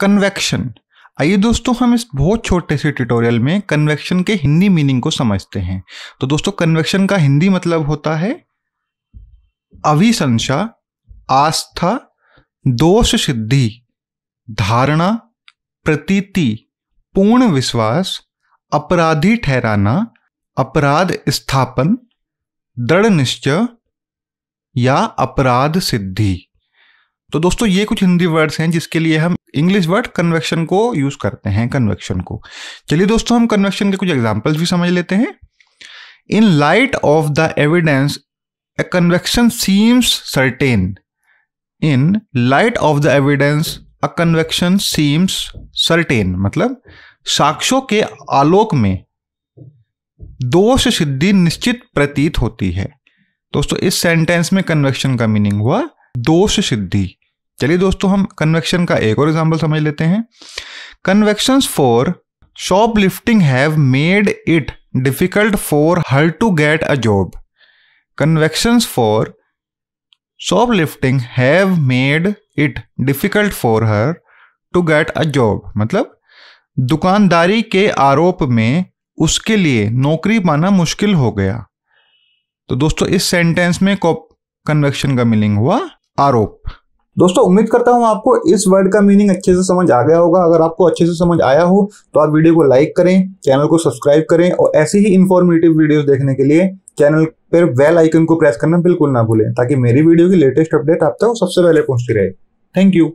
convection आइए दोस्तों हम इस बहुत छोटे से ट्यूटोरियल में कन्वेक्शन के हिंदी मीनिंग को समझते हैं तो दोस्तों कन्वेक्शन का हिंदी मतलब होता है अभिशंसा आस्था दोष सिद्धि धारणा प्रतीति पूर्ण विश्वास अपराधी ठहराना अपराध स्थापन दृढ़ निश्चय या अपराध सिद्धि तो दोस्तों ये कुछ हिंदी वर्ड्स हैं जिसके लिए हम इंग्लिश वर्ड कन्वेक्शन को यूज करते हैं कन्वेक्शन को चलिए दोस्तों हम कन्वेक्शन के कुछ एग्जाम्पल्स भी समझ लेते हैं in light of the evidence a convection seems certain in light of the evidence a convection seems certain मतलब साक्ष्यों के आलोक में दोष सिद्धि निश्चित प्रतीत होती है दोस्तों इस सेंटेंस में कन्वेक्शन का मीनिंग हुआ दोष सिद्धि चलिए दोस्तों हम कन्वेक्शन का एक और एग्जाम्पल समझ लेते हैं convection for shoplifting have made it difficult for her to get a job convection for shoplifting have made it difficult for her to get a job मतलब दुकानदारी के आरोप में उसके लिए नौकरी पाना मुश्किल हो गया तो दोस्तों इस सेंटेंस में कन्वेक्शन का मीनिंग हुआ आरोप दोस्तों उम्मीद करता हूं आपको इस वर्ड का मीनिंग अच्छे से समझ आ गया होगा अगर आपको अच्छे से समझ आया हो तो आप वीडियो को लाइक करें चैनल को सब्सक्राइब करें और ऐसे ही इन्फॉर्मेटिव वीडियोस देखने के लिए चैनल पर वेल आइकन को प्रेस करना बिल्कुल ना भूलें ताकि मेरी वीडियो की लेटेस्ट अपडेट आप तक सबसे पहले पहुंचती रहे थैंक यू